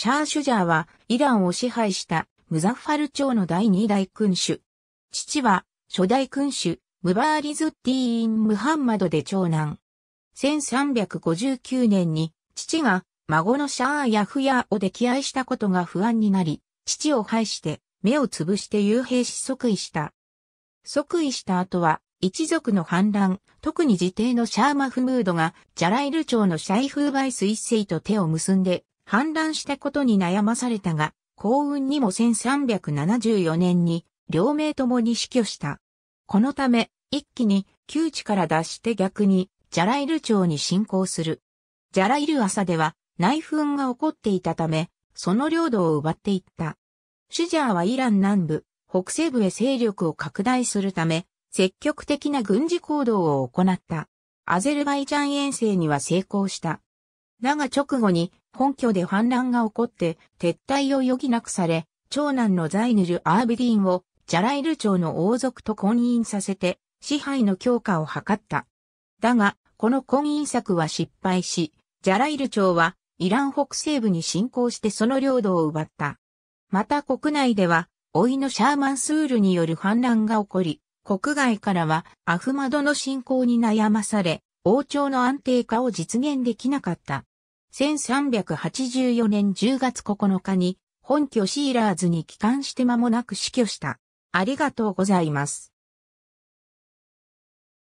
シャーシュジャーはイランを支配したムザファル朝の第二代君主。父は初代君主ムバーリズッティーン・ムハンマドで長男。1359年に父が孫のシャー・ヤフヤを溺愛したことが不安になり、父を廃して目をつぶして幽閉し即位した。即位した後は一族の反乱、特に自邸のシャーマフムードがジャライル朝のシャイフーバイス一世と手を結んで反乱したことに悩まされたが、幸運にも1374年に両名ともに死去した。このため、一気に旧地から脱して逆にジャライル町に侵攻する。ジャライル朝では内紛が起こっていたため、その領土を奪っていった。シュジャーはイラン南部、北西部へ勢力を拡大するため、積極的な軍事行動を行った。アゼルバイジャン遠征には成功した。だが直後に本拠で反乱が起こって撤退を余儀なくされ、長男のザイヌル・アービディンをジャライル朝の王族と婚姻させて支配の強化を図った。だが、この婚姻策は失敗し、ジャライル朝はイラン北西部に侵攻してその領土を奪った。また国内では、老いのシャーマンスールによる反乱が起こり、国外からはアフマドの侵攻に悩まされ、王朝の安定化を実現できなかった。1384年10月9日に本拠シーラーズに帰還して間もなく死去した。ありがとうございます。